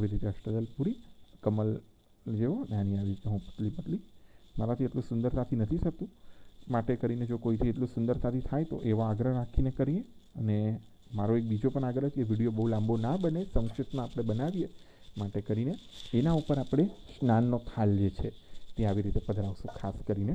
આવી રીતે અષ્ટદલ પૂરી કમલ જેવો નાની આવી રીતે હું પતલી પતલી મારાથી એટલું સુંદરતાથી નથી થતું માટે કરીને જો કોઈથી એટલું સુંદરતાથી થાય તો એવા આગ્રહ રાખીને કરીએ અને મારો એક બીજો પણ આગ્રહ છે વિડીયો બહુ લાંબો ના બને સંક્ષિપ્તમાં આપણે બનાવીએ માટે કરીને એના ઉપર આપણે સ્નાનનો થાલ જે છે તે આવી રીતે પધરાવશું ખાસ કરીને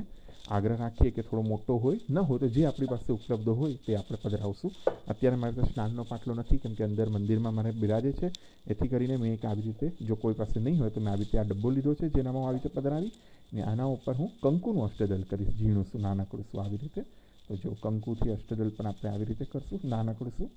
આગ્રહ રાખીએ કે થોડો મોટો હોય ન હોય તો જે આપણી પાસે ઉપલબ્ધ હોય તે આપણે પધરાવશું અત્યારે મારે પાસે સ્નાનનો પાટલો નથી કેમ કે અંદર મંદિરમાં મારે બિરાજે છે એથી કરીને મેં એક આવી રીતે જો કોઈ પાસે નહીં હોય તો મેં આવી રીતે આ ડબ્બો લીધો છે જેનામાં હું આવી રીતે પધરાવી ને આના ઉપર હું કંકુનું અષ્ટદલ કરીશ ઝીણું શું નાનકડું શું આવી રીતે તો જો કંકુથી અષ્ટદલ પણ આપણે આવી રીતે કરશું નાનકડું શું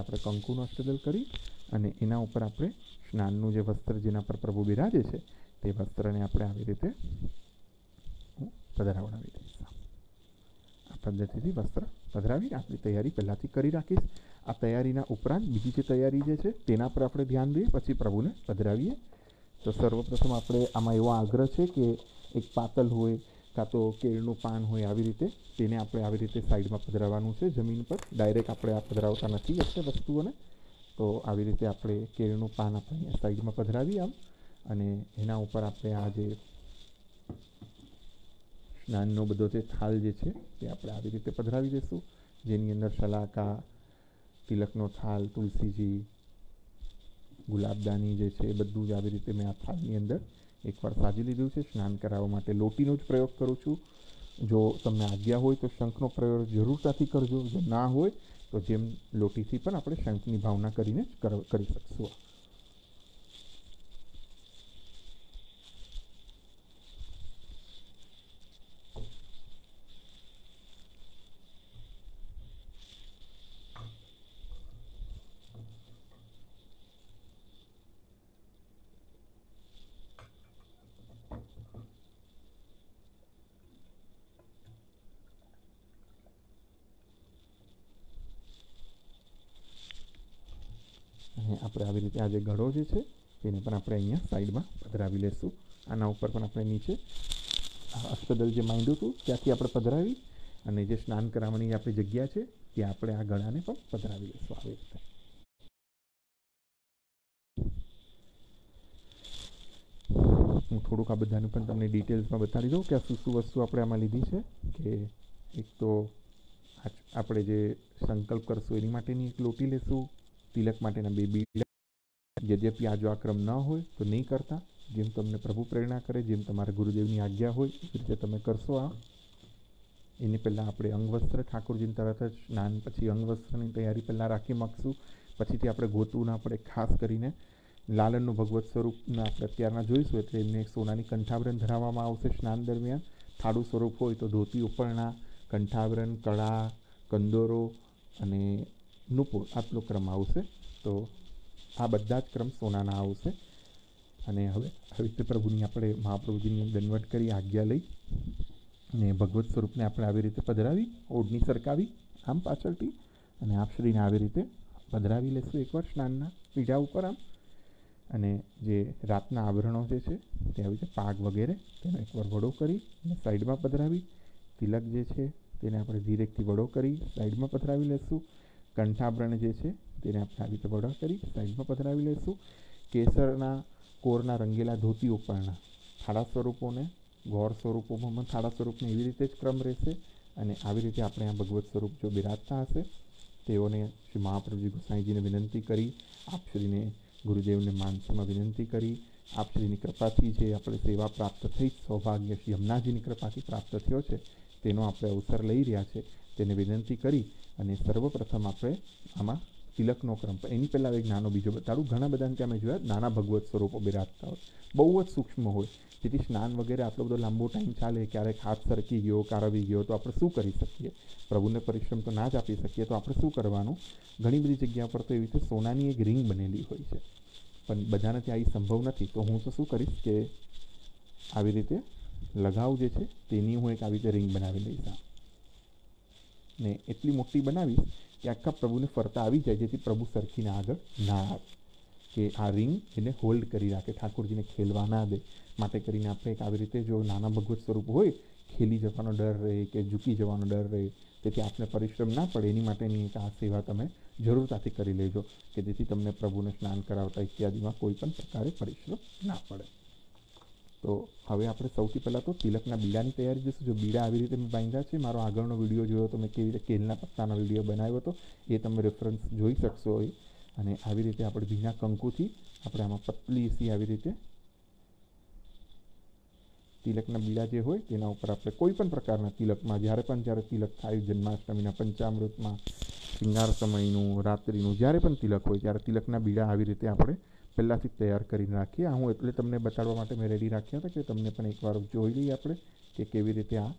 આપણે કંકુનો અષ્ટદલ કરી અને એના ઉપર આપણે સ્નાનનું જે વસ્ત્ર જેના પર પ્રભુ બિરાજે છે તે વસ્ત્રને આપણે આવી રીતે પધરાવડાવી દઈશ આ પદ્ધતિથી વસ્ત્ર પધરાવીને આપણી તૈયારી પહેલાંથી કરી રાખીશ આ તૈયારીના ઉપરાંત બીજી જે તૈયારી જે છે તેના પર આપણે ધ્યાન દઈએ પછી પ્રભુને પધરાવીએ તો સર્વપ્રથમ આપણે આમાં એવો આગ્રહ છે કે એક પાતલ હોય કાં તો કેળનું પાન હોય આવી રીતે તેને આપણે આવી રીતે સાઈડમાં પધરાવવાનું છે જમીન પર ડાયરેક્ટ આપણે આ પધરાવતા નથી એટલે વસ્તુઓને તો આવી રીતે આપણે કેળનું પાન આપણે સાઈડમાં પધરાવી આમ અને એના ઉપર આપણે આ જે સ્નાનનો બધો જે થાલ જે છે તે આપણે આવી રીતે પધરાવી દઈશું જેની અંદર સલાકા તિલકનો થાલ તુલસીજી ગુલાબદાની જે છે બધું જ આવી રીતે મેં આ થાલની અંદર એકવાર સાજી લીધું છે સ્નાન કરાવવા માટે લોટીનો જ પ્રયોગ કરું છું જો તમને આજ્ઞા હોય તો શંખનો પ્રયોગ જરૂરતાથી કરજો જો ના હોય તો જેમ લોટીથી પણ આપણે શંખની ભાવના કરીને જ કરી શકશું અહીં આપણે આવી રીતે આ જે ઘડો જે છે તેને પણ આપણે અહીંયા સાઈડમાં પધરાવી લેશું આના ઉપર પણ આપણે નીચે અસ્પદલ જે માંડ્યું હતું ત્યાંથી આપણે પધરાવી અને જે સ્નાન કરાવવાની આપણી જગ્યા છે ત્યાં આપણે આ ગળાને પણ પધરાવી લઈશું આવી રીતે હું થોડુંક આ બધાનું પણ તમને ડિટેલ્સમાં બતાવી દઉં કે આ શું શું વસ્તુ આપણે આમાં લીધી છે કે એક તો આપણે જે સંકલ્પ કરશું એની માટેની એક લોટી લેશું તિલક માટેના બે બીડા યદ્યપી આજો આ ક્રમ ન હોય તો નહીં કરતા જેમ તમને પ્રભુ પ્રેરણા કરે જેમ તમારા ગુરુદેવની આજ્ઞા હોય એ રીતે તમે કરશો આ એની પહેલાં આપણે અંગવસ્ત્ર ઠાકોરજીને તરત જ સ્નાન પછી અંગવસ્ત્રની તૈયારી પહેલાં રાખી માગશું પછીથી આપણે ગોતવું ના પડે ખાસ કરીને લાલનનું ભગવત સ્વરૂપના આપણે અત્યારના જોઈશું એટલે એમને એક સોનાની કંઠાવરણ ધરાવવામાં આવશે સ્નાન દરમિયાન થાળું સ્વરૂપ હોય તો ધોતી ઉપરણા કંઠાવરણ કળા કંદોરો અને નુપુર આટલો ક્રમ આવશે તો આ બધા જ ક્રમ સોનાના આવશે અને હવે આવી પ્રભુની આપણે મહાપ્રભુજીની દંડવટ કરી આજ્ઞા લઈ અને ભગવત સ્વરૂપને આપણે આવી રીતે પધરાવી ઓઢની સરકાવી આમ પાછળથી અને આપશ્રીને આવી રીતે પધરાવી લેશું એકવાર સ્નાનના પીઢા ઉપર આમ અને જે રાતના આવરણો જે છે તે આવી રીતે પાક વગેરે તેનો એકવાર વડો કરી અને સાઈડમાં પધરાવી તિલક જે છે તેને આપણે ધીરેકથી વડો કરી સાઈડમાં પધરાવી લેશું કંઠાભરણ જે છે તેને આપણે આવી રીતે બરોડા કરી સાઈડમાં પધરાવી લઈશું કેસરના કોરના રંગેલા ધોતી ઉપરના થાળા સ્વરૂપોને ગૌર સ્વરૂપોમાં પણ થાળા સ્વરૂપને એવી રીતે જ ક્રમ રહેશે અને આવી રીતે આપણે આ ભગવત સ્વરૂપ જો બિરાજતા હશે તેઓને શ્રી મહાપ્રભુજી ગોસાઈજીને વિનંતી કરી આપ શ્રીને ગુરુદેવને માનસમાં વિનંતી કરી આપ શ્રીની કૃપાથી જે આપણે સેવા પ્રાપ્ત થઈ સૌભાગ્ય શ્રી યમુનાજીની કૃપાથી પ્રાપ્ત થયો છે તેનો આપણે અવસર લઈ રહ્યા છે તેને વિનંતી કરી અને સર્વપ્રથમ આપણે આમાં તિલકનો ક્રમ એની પહેલાં એક નાનો બીજો બતાડું ઘણા બધાને ત્યાં અમે જોયા નાના ભગવત સ્વરૂપો બિરાજતા હોય બહુ જ સૂક્ષ્મ હોય જેથી સ્નાન વગેરે આટલો બધો લાંબો ટાઈમ ચાલે ક્યારેક હાથ સરકી ગયો કારવી ગયો તો આપણે શું કરી શકીએ પ્રભુને પરિશ્રમ તો ના જ આપી શકીએ તો આપણે શું કરવાનું ઘણી બધી જગ્યા પર તો એવી રીતે સોનાની એક રિંગ બનેલી હોય છે પણ બધાને ત્યાં એ સંભવ નથી તો હું તો શું કરીશ કે આવી રીતે લગાવ જે છે તેની હું એક આવી રીતે રિંગ બનાવી લઈશ ને એટલી મોટી બનાવીશ કે આખા પ્રભુને ફરતા આવી જાય જેથી પ્રભુ સરખીને આગળ ના આવે કે આ રિંગ એને હોલ્ડ કરી રાખે ઠાકોરજીને ખેલવા ના દે માટે કરીને આપણે એક આવી રીતે જો નાના ભગવત સ્વરૂપ હોય ખેલી જવાનો ડર રહે કે ઝૂકી જવાનો ડર રહે તેથી આપને પરિશ્રમ ના પડે એની માટેની એક આ સેવા તમે જરૂરતાથી કરી લેજો કે જેથી તમને પ્રભુને સ્નાન કરાવતા ઇત્યાદિમાં કોઈ પણ પ્રકારે પરિશ્રમ ના પડે તો હવે આપણે સૌથી પહેલાં તો તિલકના બીડાની તૈયારી જોઈશું જો બીડા આવી રીતે મેં બાંધ્યા છે મારો આગળનો વિડીયો જોયો તો મેં કેવી રીતે કેલના પત્તાનો વિડીયો બનાવ્યો હતો એ તમે રેફરન્સ જોઈ શકશો એ અને આવી રીતે આપણે ભીના કંકુથી આપણે આમાં પતલી એસી આવી રીતે તિલકના બીડા જે હોય તેના ઉપર આપણે કોઈ પણ પ્રકારના તિલકમાં જ્યારે પણ જ્યારે તિલક થાય જન્માષ્ટમીના પંચામૃતમાં શિંગાર સમયનું રાત્રિનું જ્યારે પણ તિલક હોય ત્યારે તિલકના બીડા આવી રીતે આપણે પહેલાંથી તૈયાર કરી નાખી હું એટલે તમને બતાડવા માટે મેં રેડી રાખ્યા હતા કે તમને પણ એકવાર જોઈ લઈએ આપણે કે કેવી રીતે આ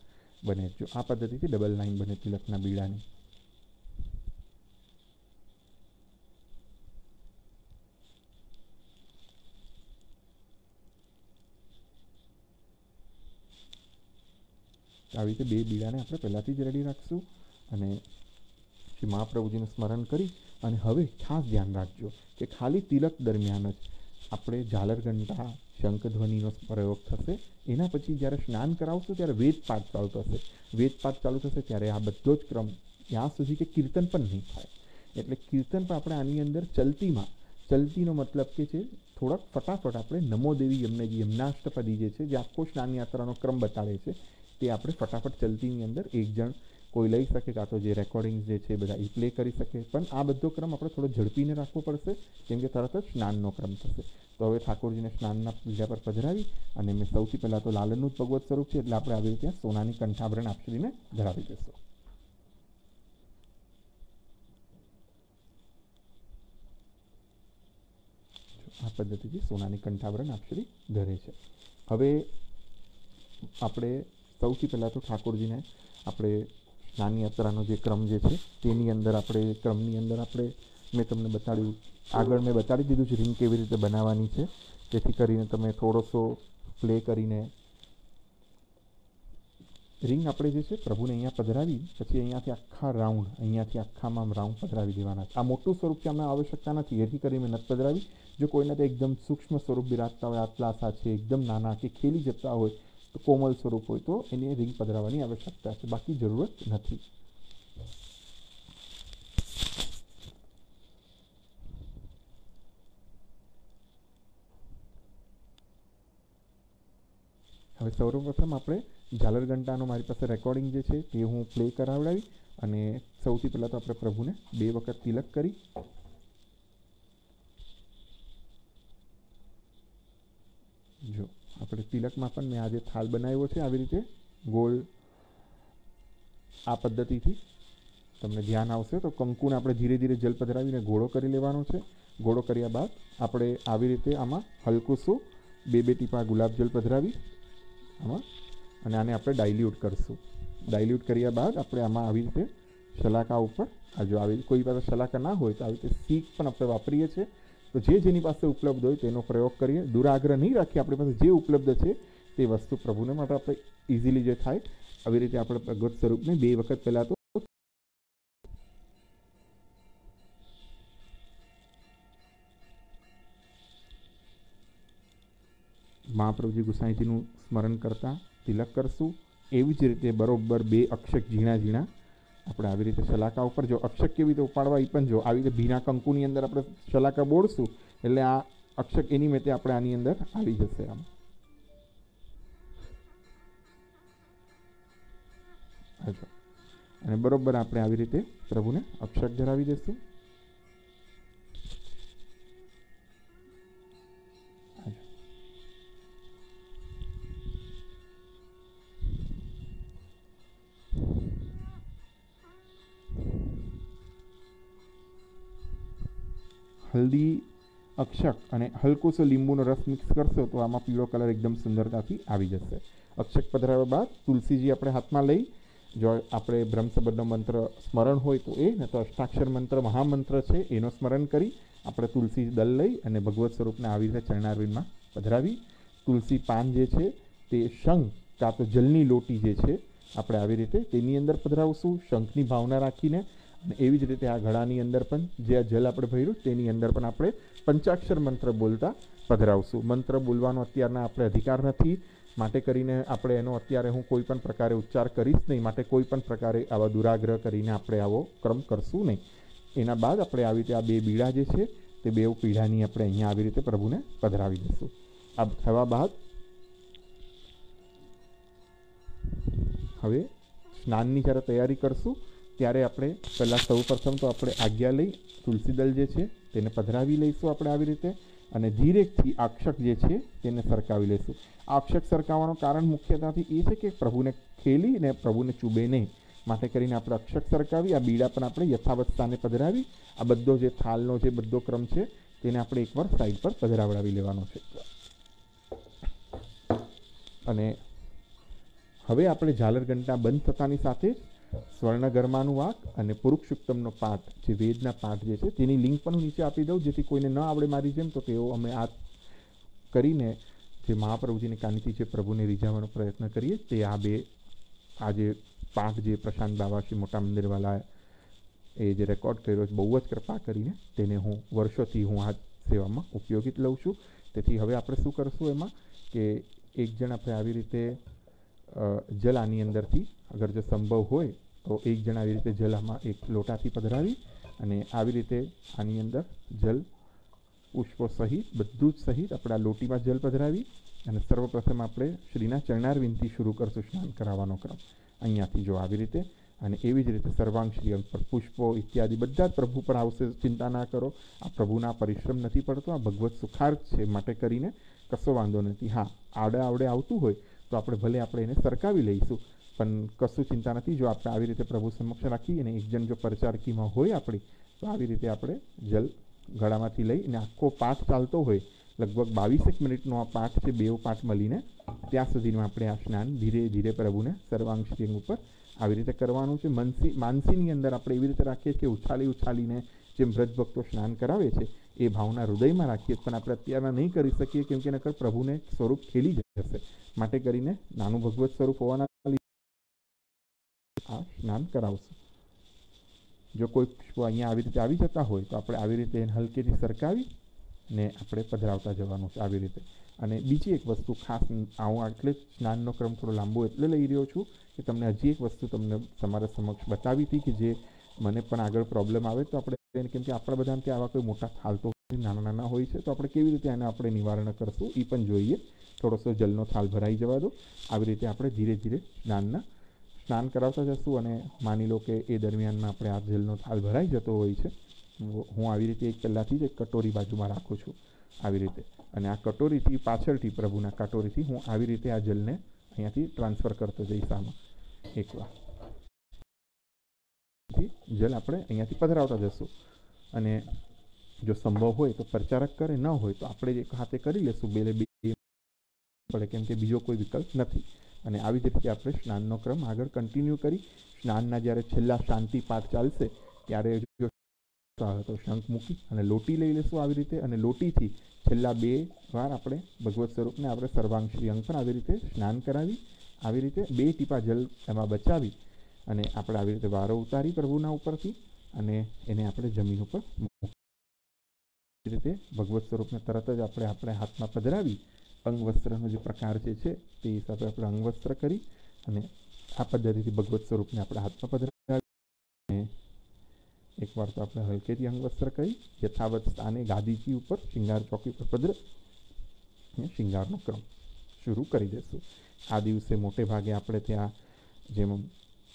બને જો આ પદ્ધતિથી ડબલ લાઇન બને તિલકના બીડાની આવી રીતે બે બીડાને આપણે પહેલાંથી જ રેડી રાખીશું અને શ્રી મહાપ્રભુજીનું સ્મરણ કરી અને હવે ખાસ ધ્યાન રાખજો કે ખાલી તિલક દરમિયાન જ આપણે ઝાલરઘંટા શંખધ્વનિનો પ્રયોગ થશે એના પછી જ્યારે સ્નાન કરાવશો ત્યારે વેદપાઠ ચાલુ થશે વેદપાઠ ચાલુ થશે ત્યારે આ બધો જ ક્રમ ત્યાં સુધી કે કીર્તન પણ નહીં થાય એટલે કીર્તન પણ આપણે આની અંદર ચલતીમાં ચલતીનો મતલબ કે છે થોડાક ફટાફટ આપણે નમો દેવી યમનેજી યમનાષ્ટપદી જે છે જે આખો સ્નાન યાત્રાનો ક્રમ બતાવે છે તે આપણે ફટાફટ ચલતીની અંદર એક જણ કોઈ લઈ શકે કાં તો જે રેકોર્ડિંગ જે છે બધા એ પ્લે કરી શકે પણ આ બધો ક્રમ આપણે થોડો ઝડપીને રાખવો પડશે કેમ કે તરત જ સ્નાનનો ક્રમ થશે તો હવે ઠાકોરજીને સ્નાનના પૂજા પર પધરાવી અને મેં સૌથી પહેલાં તો લાલનનું જ ભગવત સ્વરૂપ છે એટલે આપણે આવી રીતે સોનાની કંઠાભરણ આપશ્રીને ધરાવી દઈશું આ પદ્ધતિથી સોનાની કંઠાભરણ આપશ્રી ધરે છે હવે આપણે સૌથી પહેલાં તો ઠાકોરજીને આપણે નાની યાત્રાનો જે ક્રમ જે છે તેની અંદર આપણે ક્રમની અંદર આપણે મેં તમને બતાડ્યું આગળ મેં બતાડી દીધું છે રીંગ કેવી રીતે બનાવવાની છે તેથી કરીને તમે થોડોસો પ્લે કરીને રિંગ આપણે જે છે પ્રભુને અહીંયા પધરાવી પછી અહીંયાથી આખા રાઉન્ડ અહીંયાથી આખામાં રાઉન્ડ પધરાવી દેવાના છે આ મોટું સ્વરૂપ કે અમે આવશ્યકતા નથી એથી કરી મેં નથી પધરાવી જો કોઈને તો એકદમ સૂક્ષ્મ સ્વરૂપ બિરાજતા હોય આટલા સાથે એકદમ નાના કે ખેલી જતા હોય તો કોમલ સ્વરૂપ હોય તો એને રિંગ પધરાવવાની આવશ્યકતા છે બાકી જરૂરત નથી હવે સૌપ્રથમ આપણે ઝાલર ઘંટાનો મારી પાસે રેકોર્ડિંગ જે છે તે હું પ્લે કરાવડાવી અને સૌથી પહેલાં તો આપણે પ્રભુને બે વખત તિલક કરી આપણે તિલકમાં પણ મેં આજે થાલ બનાવ્યો છે આવી રીતે ગોળ આ પદ્ધતિથી તમને ધ્યાન આવશે તો કંકુને આપણે ધીરે ધીરે જલ પધરાવીને ગોળો કરી લેવાનો છે ગોળો કર્યા બાદ આપણે આવી રીતે આમાં હલકું શું બે બે ટીપા જલ પધરાવી આમાં અને આને આપણે ડાયલ્યુટ કરીશું ડાયલ્યુટ કર્યા બાદ આપણે આમાં આવી રીતે સલાકા ઉપર આ જો આવી કોઈ પાસે સલાકા ના હોય તો આવી રીતે સીક પણ આપણે વાપરીએ છીએ તો જે જેની પાસે ઉપલબ્ધ હોય તેનો પ્રયોગ કરીએ દુરાગ્રહ નહીં રાખીએ આપણી પાસે જે ઉપલબ્ધ છે તે વસ્તુ પ્રભુને માટે આપણે ઇઝીલી જે થાય આવી રીતે આપણે ભગવત સ્વરૂપને બે વખત પહેલાં તો મહાપ્રભુજી ગુસાઈજીનું સ્મરણ કરતાં તિલક કરશું એવી જ રીતે બરોબર બે અક્ષક ઝીણા ઝીણા આપણે આવી રીતે શલાકા ઉપર જો અક્ષક કેવી રીતે ઉપાડવા એ પણ જો આવી રીતે ભીના કંકુની અંદર આપણે શલાકા બોળશું એટલે આ અક્ષક એની મેતે આપણે આની અંદર આવી જશે આમ અને બરોબર આપણે આવી રીતે પ્રભુને અક્ષક ધરાવી દઈશું હલ્દી અક્ષક અને હલકોસો લીંબુનો રસ મિક્સ કરશો તો આમાં પીળો કલર એકદમ સુંદરતાથી આવી જશે અક્ષક પધરાવ્યા બાદ તુલસીજી આપણે હાથમાં લઈ જો આપણે બ્રહ્મસબરનો મંત્ર સ્મરણ હોય તો એ ન તો અષ્ટાક્ષર મંત્ર મહામંત્ર છે એનો સ્મરણ કરી આપણે તુલસી દલ લઈ અને ભગવત સ્વરૂપને આવી રીતે ચરણારવિંદમાં પધરાવી તુલસી પાન જે છે તે શંખ કાં તો જલની લોટી જે છે આપણે આવી રીતે તેની અંદર પધરાવશું શંખની ભાવના રાખીને એવી જ રીતે આ ઘડાની અંદર પણ જે આ જલ આપણે ભર્યું તેની અંદર પણ આપણે પંચાક્ષર મંત્ર બોલતા પધરાવશું મંત્ર બોલવાનો અત્યારના આપણે અધિકાર નથી માટે કરીને આપણે એનો અત્યારે હું કોઈ પણ પ્રકારે ઉચ્ચાર કરીશ નહીં માટે કોઈ પણ પ્રકારે આવા દુરાગ્રહ કરીને આપણે આવો ક્રમ કરશું નહીં એના બાદ આપણે આવી રીતે આ બે બીડા જે છે તે બે પીડાની આપણે અહીંયા આવી રીતે પ્રભુને પધરાવી દઈશું આ થવા બાદ હવે સ્નાનની જ્યારે તૈયારી કરશું ત્યારે આપણે પહેલાં સૌ પ્રથમ તો આપણે આજ્ઞા લઈ તુલસીદલ જે છે તેને પધરાવી લઈશું આપણે આવી રીતે અને ધીરેકથી આક્ષક જે છે તેને સરકાવી લઈશું આક્ષક સરકાવવાનું કારણ મુખ્યતાથી એ છે કે પ્રભુને ખેલી ને પ્રભુને ચૂબે નહીં માટે કરીને આપણે અક્ષક સરકાવી આ બીડા પણ આપણે યથાવત પધરાવી આ બધો જે થાલનો જે બધો ક્રમ છે તેને આપણે એકવાર સાઈડ પર પધરાવડાવી લેવાનો છે અને હવે આપણે ઝાલર ઘંટા બંધ થતાની સાથે જ સ્વર્ણગરમાનું વાંક અને પુરુષોત્તમનો પાઠ જે વેદના પાઠ જે છે તેની લિંક પણ હું નીચે આપી દઉં જેથી કોઈને ન આવડે મારી જેમ તો તેઓ અમે આ કરીને જે મહાપ્રભુજીની કાનીથી છે પ્રભુને રીઝાવવાનો પ્રયત્ન કરીએ તે આ બે આ જે પાઠ જે પ્રશાંત બાબા શ્રી મોટા મંદિરવાલા એ જે રેકોર્ડ કર્યો છે બહુ જ કૃપા કરીને તેને હું વર્ષોથી હું આ સેવામાં ઉપયોગિત લઉં છું તેથી હવે આપણે શું કરશું એમાં કે એક જણ આપણે આવી રીતે જલ આની અંદરથી અગર જો સંભવ હોય તો એક જણ આવી રીતે જલ આમાં એક લોટાથી પધરાવી અને આવી રીતે આની અંદર જલ પુષ્પો સહિત બધું જ સહિત આપણા લોટીમાં જલ પધરાવી અને સર્વપ્રથમ આપણે શ્રીના ચરણારવિંદથી શરૂ કરશું સ્નાન કરાવવાનો ક્રમ અહીંયાથી જો આવી રીતે અને એવી જ રીતે સર્વાંગ પર પુષ્પો ઇત્યાદિ બધા જ પ્રભુ પર આવશે ચિંતા ના કરો આ પ્રભુના પરિશ્રમ નથી પડતો આ ભગવત સુખાર્થ છે માટે કરીને કશો વાંધો નથી હા આડે આવડે આવતું હોય તો આપણે ભલે આપણે એને સરકાવી લઈશું પણ કશું ચિંતા નથી જો આપણે આવી રીતે પ્રભુ સમક્ષ રાખી અને એકજણ જો પરચારકીમાં હોય આપણી તો આવી રીતે આપણે જલ ગળામાંથી લઈ અને આખો પાઠ ચાલતો હોય લગભગ બાવીસેક મિનિટનો આ પાઠ છે બેઓ પાઠ મળીને ત્યાં સુધીનું આપણે આ સ્નાન ધીરે ધીરે પ્રભુને સર્વાંગ ઉપર આવી રીતે કરવાનું છે મનસી માનસીની અંદર આપણે એવી રીતે રાખીએ કે ઉછાળી ઉછાળીને જેમ ભક્તો સ્નાન કરાવે છે એ ભાવના હૃદયમાં રાખીએ પણ આપણે અત્યારના નહીં કરી શકીએ કેમકે કે નકર પ્રભુને સ્વરૂપ ખેલી જશે માટે કરીને નાનું ભગવત સ્વરૂપ હોવાના આ સ્નાન કરાવશું જો કોઈ પુષ્પો અહીંયા આવી રીતે આવી જતા હોય તો આપણે આવી રીતે એને હલકીથી સરકાવી ને આપણે પધરાવતા જવાનું છે આવી રીતે અને બીજી એક વસ્તુ ખાસ હું આટલે સ્નાનનો ક્રમ થોડો લાંબો એટલે લઈ રહ્યો છું કે તમને હજી એક વસ્તુ તમને તમારા સમક્ષ બતાવી હતી કે જે મને પણ આગળ પ્રોબ્લેમ આવે તો આપણે કેમ કે આપણા બધાને ત્યાં આવા કોઈ મોટા થાલ તો નાના નાના હોય છે તો આપણે કેવી રીતે એને આપણે નિવારણ કરશું એ પણ જોઈએ થોડોસો જલનો થાલ ભરાઈ જવા દો આવી રીતે આપણે ધીરે ધીરે સ્નાનના સ્નાન કરાવતા જશું અને માની લો કે એ દરમિયાનમાં આપણે આ જેલનો થાલ ભરાઈ જતો હોય છે હું આવી રીતે એક પહેલાંથી જ એક કટોરી બાજુમાં રાખું છું આવી રીતે અને આ કટોરીથી પાછળથી પ્રભુના કટોરીથી હું આવી રીતે આ જેલને અહીંયાથી ટ્રાન્સફર કરતો જઈશ આમાં એકવાર જેલ આપણે અહીંયાથી પધરાવતા જશું અને જો સંભવ હોય તો પ્રચારક કરે ન હોય તો આપણે એક હાથે કરી લેશું બે બે પડે કેમ કે બીજો કોઈ વિકલ્પ નથી અને આવી જ રીતે આપણે સ્નાનનો ક્રમ આગળ કન્ટિન્યુ કરી સ્નાનના જ્યારે છેલ્લા શાંતિ પાઠ ચાલશે ત્યારે જો આવે તો શંખ મૂકી અને લોટી લઈ લઈશું આવી રીતે અને લોટીથી છેલ્લા બે વાર આપણે ભગવત સ્વરૂપને આપણે સર્વાંગ અંગ પણ આવી રીતે સ્નાન કરાવી આવી રીતે બે ટીપા જલ એમાં બચાવી અને આપણે આવી રીતે વારો ઉતારી પ્રભુના ઉપરથી અને એને આપણે જમીન ઉપર મૂકી રીતે ભગવત સ્વરૂપને તરત જ આપણે આપણે હાથમાં પધરાવી અંગવસ્ત્રનો જે પ્રકાર જે છે તે હિસાબે આપણે અંગવસ્ત્ર કરી અને આ પદ્ધતિથી ભગવત સ્વરૂપને આપણે હાથમાં પધરાવી એકવાર તો આપણે હલકેથી અંગવસ્ત્ર કરી યથાવત સ્થાને ગાદીજી ઉપર શિંગાર ચોકી ઉપર પધર શિંગારનો ક્રમ શરૂ કરી દઈશું આ દિવસે મોટે ભાગે આપણે ત્યાં જેમ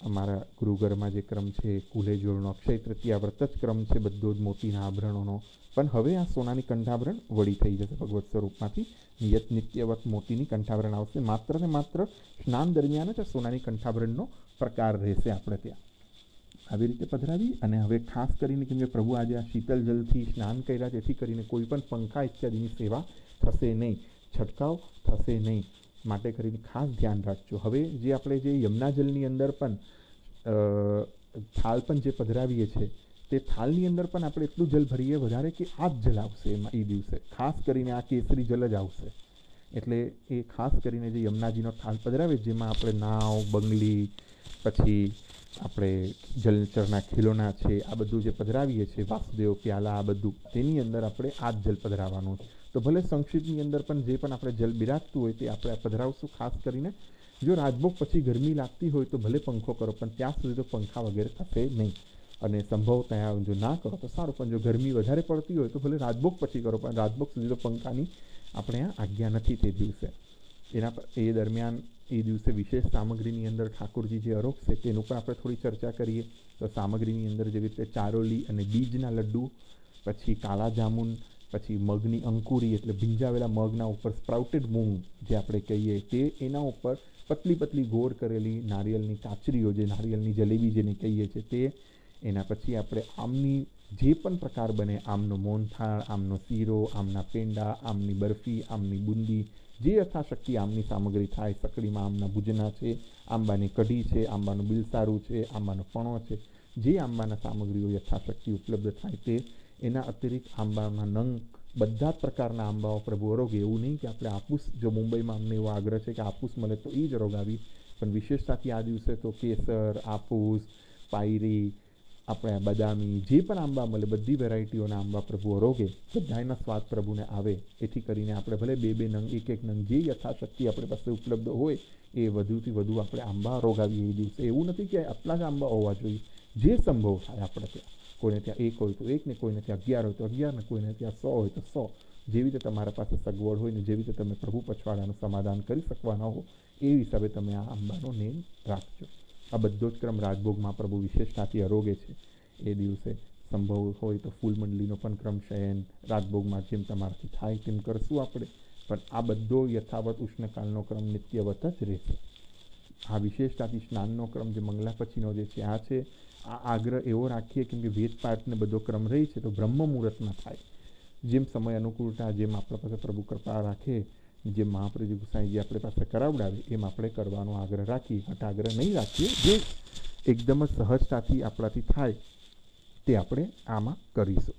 અમારા ગૃહઘરમાં જે ક્રમ છે કુલેજોળનો અક્ષય તૃતીયા વ્રત જ ક્રમ છે બધો જ મોતીના આભરણોનો પણ હવે આ સોનાની કંઠાભરણ વળી થઈ જશે ભગવત સ્વરૂપમાંથી નિયત નિત્યવત મોતીની કંઠાભરણ આવશે માત્ર ને માત્ર સ્નાન દરમિયાન જ આ સોનાની કંઠાભરણનો પ્રકાર રહેશે આપણે ત્યાં આવી રીતે પધરાવી અને હવે ખાસ કરીને કેમ કે પ્રભુ આજે આ શીતલ જલથી સ્નાન કર્યા જેથી કરીને કોઈ પણ પંખા ઇત્યાદિની સેવા થશે નહીં છટકાવ થશે નહીં માટે કરીને ખાસ ધ્યાન રાખજો હવે જે આપણે જે યમુના જલની અંદર પણ થાલ પણ જે પધરાવીએ છીએ તે થાલની અંદર પણ આપણે એટલું જલ ભરીએ વધારે કે આ જ જલ આવશે એમાં એ દિવસે ખાસ કરીને આ કેસરી જલ જ આવશે એટલે એ ખાસ કરીને જે યમુનાજીનો થાલ પધરાવે જેમાં આપણે નાવ બંગલી પછી આપણે જલચરના ખીલોના છે આ બધું જે પધરાવીએ છીએ વાસુદેવ પ્યાલા આ બધું તેની અંદર આપણે આ જ જલ પધરાવવાનું છે તો ભલે સંક્ષિપ્તની અંદર પણ જે પણ આપણે જલ બિરાજતું હોય તે આપણે પધરાવશું ખાસ કરીને જો રાજભોગ પછી ગરમી લાગતી હોય તો ભલે પંખો કરો પણ ત્યાં સુધી તો પંખા વગેરે થશે નહીં અને સંભવ ત્યાં જો ના કરો તો સારું પણ જો ગરમી વધારે પડતી હોય તો ભલે રાજભોગ પછી કરો પણ રાજભોગ સુધી તો પંખાની આપણે આજ્ઞા નથી તે દિવસે એના એ દરમિયાન એ દિવસે વિશેષ સામગ્રીની અંદર ઠાકોરજી જે અરોગશે તેનું પણ આપણે થોડી ચર્ચા કરીએ તો સામગ્રીની અંદર જેવી રીતે ચારોલી અને બીજના લડ્ડુ પછી કાળા જામુન પછી મગની અંકુરી એટલે ભીંજાવેલા મગના ઉપર સ્પ્રાઉટેડ મૂંગ જે આપણે કહીએ તે એના ઉપર પતલી પતલી ગોળ કરેલી નારિયેલની કાચરીઓ જે નારિયેળની જલેબી જેને કહીએ છીએ તે એના પછી આપણે આમની જે પણ પ્રકાર બને આમનો મોનથાળ આમનો શીરો આમના પેંડા આમની બરફી આમની બુંદી જે યથાશક્તિ આમની સામગ્રી થાય સકડીમાં આમના ભુજના છે આંબાની કઢી છે આંબાનું બિલસારું છે આંબાનો પણો છે જે આંબાના સામગ્રીઓ યથાશક્તિ ઉપલબ્ધ થાય તે એના અતિરિક્ત આંબામાં નંગ બધા જ પ્રકારના આંબાઓ પ્રભુ અરોગે એવું નહીં કે આપણે આपूस જો મુંબઈમાં અમને એવો આગ્રહ છે કે આपूस મળે તો એ જ રોગ આવી પણ વિશેષતાથી આ દિવસે તો કેસર આपूस પાયરી આપણે બદામી જે પણ આંબા મળે બધી વેરાયટીઓના આંબા પ્રભુ અરોગે બધાના સ્વાદ પ્રભુને આવે એથી કરીને આપણે ભલે બે બે નંગ એક એક નંગ જે યથાશક્તિ આપણી પાસે ઉપલબ્ધ હોય એ વધુથી વધુ આપણે આંબા રોગ આવીએ એ દિવસે એવું નથી કે આટલા જ આંબા હોવા જોઈએ જે સંભવ થાય આપણે ત્યાં કોઈને ત્યાં એક હોય તો એક ને કોઈને ત્યાં અગિયાર હોય તો અગિયારને કોઈને ત્યાં સો હોય તો સો જેવી રીતે તમારા પાસે સગવડ હોય ને જેવી રીતે તમે પ્રભુ પછવાડાનું સમાધાન કરી શકવાના હો એ હિસાબે તમે આ આંબાનો નેમ રાખજો આ બધો જ ક્રમ રાજભોગમાં પ્રભુ વિશેષતાથી અરોગે છે એ દિવસે સંભવ હોય તો ફૂલમંડલીનો પણ ક્રમ શયન રાજભોગમાં જેમ તમારાથી થાય તેમ કરશું આપણે પણ આ બધો યથાવત ઉષ્ણકાળનો ક્રમ નિત્યવત જ રહેશે આ વિશેષતાથી સ્નાનનો ક્રમ જે મંગલા પછીનો જે છે આ છે આ આગ્રહ એવો રાખીએ કેમ કે વેદ પાઠને બધો ક્રમ રહી છે તો બ્રહ્મ મુહૂર્તમાં થાય જેમ સમય અનુકૂળતા જેમ આપણા પાસે પ્રભુ કૃપા રાખે જે મહાપ્રભુ ગુસાઈજી આપણે પાસે કરાવડાવે એમ આપણે કરવાનો આગ્રહ રાખીએ આગ્રહ નહીં રાખીએ જે એકદમ જ સહજતાથી આપણાથી થાય તે આપણે આમાં કરીશું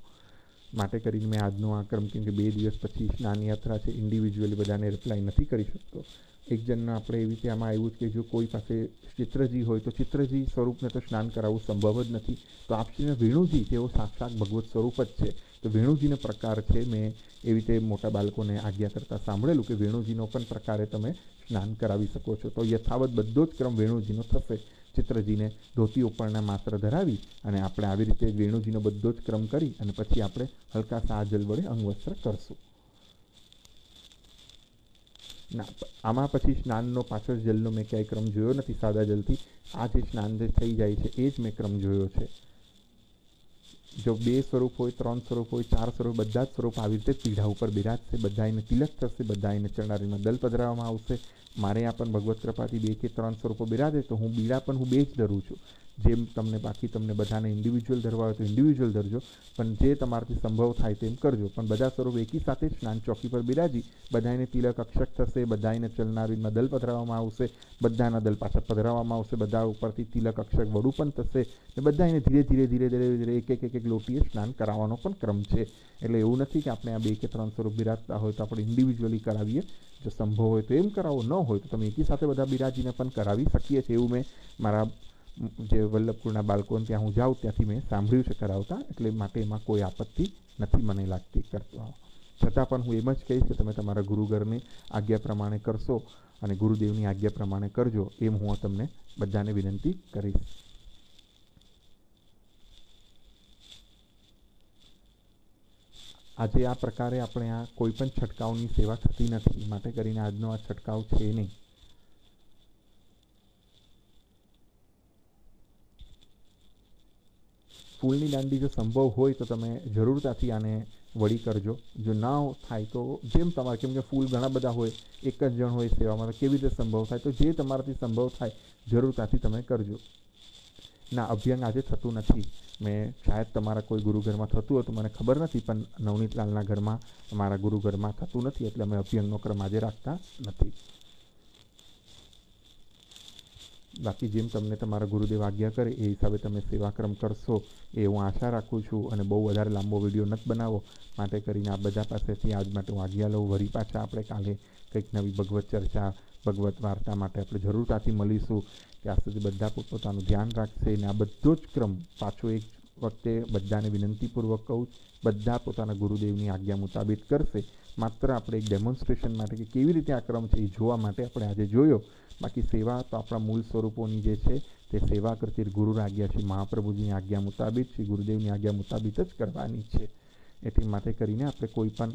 માટે કરીને મેં આજનો આ ક્રમ કેમ કે બે દિવસ પછી સ્નાન યાત્રા છે ઇન્ડિવિજ્યુઅલી બધાને રિપ્લાય નથી કરી શકતો એક જણના આપણે એવી રીતે આમાં આવ્યું કે જો કોઈ પાસે ચિત્રજી હોય તો ચિત્રજી સ્વરૂપને તો સ્નાન કરાવવું સંભવ જ નથી તો આપશ્રીને વેણુજી તેઓ સાક્ષાત ભગવત સ્વરૂપ જ છે તો વેણુજીનો પ્રકાર છે મેં એવી રીતે મોટા બાળકોને આજ્ઞા કરતાં સાંભળેલું કે વેણુજીનો પણ પ્રકારે તમે સ્નાન કરાવી શકો છો તો યથાવત બધો જ ક્રમ વેણુજીનો થશે ચિત્રજીને ધોતી ઉપરના માત્ર ધરાવી અને આપણે આવી રીતે વેણુજીનો બધો જ ક્રમ કરી અને પછી આપણે હલકા સાજલ વડે અંગવસ્ત્ર કરશું આમાં પછી સ્નાનનો પાછળ જલનો મેં ક્યાંય ક્રમ જોયો નથી સાદા જલથી આ જે સ્નાન જે થઈ જાય છે એ જ મેં ક્રમ જોયો છે જો બે સ્વરૂપ હોય ત્રણ સ્વરૂપ હોય ચાર સ્વરૂપ બધા જ સ્વરૂપ આવી રીતે પીઢા ઉપર બિરાજશે બધા એને તિલક થશે બધા એને ચરણારીમાં દલ પધરાવવામાં આવશે મારે આ પણ ભગવત કૃપાથી બે કે ત્રણ સ્વરૂપો બિરાજે તો હું બીડા પણ હું બે જ ધરું છું જેમ તમને બાકી તમને બધાને ઇન્ડિવિજ્યુઅલ ધરવા હોય તો ઇન્ડિવિજ્યુઅલ ધરજો પણ જે તમારાથી સંભવ થાય તેમ કરજો પણ બધા સ્વરૂપ એકી સાથે સ્નાન ચોકી પર બિરાજી બધાને તિલક અક્ષક થશે બધાને ચલનારીમાં દલ પધરાવવામાં આવશે બધાના દલ પાછા પધરાવવામાં આવશે બધા ઉપરથી તિલક અક્ષક વડું પણ થશે ને બધાને ધીરે ધીરે ધીરે ધીરે ધીરે એક એક એક એક લોટીએ સ્નાન કરાવવાનો પણ ક્રમ છે એટલે એવું નથી કે આપણે આ બે કે ત્રણ સ્વરૂપ બિરાજતા હોય તો આપણે ઇન્ડિવિજ્યુઅલી કરાવીએ જો સંભવ હોય તો એમ કરાવો ન હોય તો તમે એકી સાથે બધા બિરાજીને પણ કરાવી શકીએ છીએ એવું મેં મારા જે વલ્લભપુરના બાળકોને ત્યાં હું જાઉં ત્યાંથી મેં સાંભળ્યું છે કરાવતા એટલે માટે એમાં કોઈ આપત્તિ નથી મને લાગતી કરતા છતાં પણ હું એમ જ કહીશ કે તમે તમારા ગુરુગરની આજ્ઞા પ્રમાણે કરશો અને ગુરુદેવની આજ્ઞા પ્રમાણે કરજો એમ હું તમને બધાને વિનંતી કરીશ આજે આ પ્રકારે આપણે આ કોઈ પણ છંટકાવની સેવા થતી નથી માટે કરીને આજનો આ છંટકાવ છે નહીં ફૂલની દાંડી જો સંભવ હોય તો તમે જરૂરતાથી આને વળી કરજો જો ના થાય તો જેમ તમારે કેમ કે ફૂલ ઘણા બધા હોય એક જ જણ હોય સેવામાં તો કેવી રીતે સંભવ થાય તો જે તમારાથી સંભવ થાય જરૂરતાથી તમે કરજો ના અભિયાન આજે થતું નથી મેં શાયદ તમારા કોઈ ગુરુઘરમાં થતું હતું મને ખબર નથી પણ નવનીતલાલના ઘરમાં મારા ગુરુઘરમાં થતું નથી એટલે અમે અભિયાનનો ક્રમ આજે રાખતા નથી બાકી જેમ તમને તમારા ગુરુદેવ આજ્ઞા કરે એ હિસાબે તમે સેવાક્રમ કરશો એ હું આશા રાખું છું અને બહુ વધારે લાંબો વિડીયો નથી બનાવો માટે કરીને આ બધા પાસેથી આજ માટે હું આજ્ઞા લઉં વરી પાછા આપણે કાલે કંઈક નવી ભગવત ચર્ચા ભગવત વાર્તા માટે આપણે જરૂરતાથી મળીશું ત્યાં સુધી બધા પોતપોતાનું ધ્યાન રાખશે અને આ બધો જ ક્રમ પાછો એક વખતે બધાને વિનંતીપૂર્વક કહું બધા પોતાના ગુરુદેવની આજ્ઞા મુતાબિત કરશે માત્ર આપણે એક ડેમોન્સ્ટ્રેશન માટે કે કેવી રીતે આ ક્રમ છે એ જોવા માટે આપણે આજે જોયો બાકી સેવા તો આપણા મૂળ સ્વરૂપોની જે છે તે સેવા કરતી ગુરુ આજ્ઞા છે મહાપ્રભુજીની આજ્ઞા મુતાબિક શ્રી ગુરુદેવની આજ્ઞા મુતાબિક જ કરવાની છે એથી માટે કરીને આપણે કોઈ પણ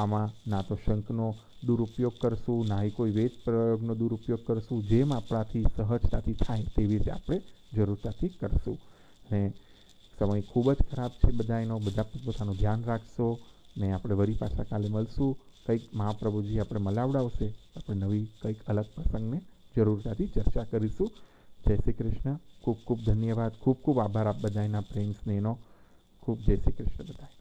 આમાં ના તો શંખનો દુરુપયોગ કરશું ના કોઈ વેદ પ્રયોગનો દુરુપયોગ કરશું જેમ આપણાથી સહજતાથી થાય તેવી રીતે આપણે જરૂરતાથી કરશું ને સમય ખૂબ જ ખરાબ છે બધાનો બધા પોતાનું ધ્યાન રાખશો ને આપણે વરી પાછા કાલે મળશું કંઈક મહાપ્રભુજી આપણે મલાવડાવશે આપણે નવી કંઈક અલગ પ્રસંગને જરૂરતાથી ચર્ચા કરીશું જય શ્રી કૃષ્ણ ખૂબ ખૂબ ધન્યવાદ ખૂબ ખૂબ આભાર આપ બધાના પ્રેમ એનો ખૂબ જય શ્રી કૃષ્ણ બધાય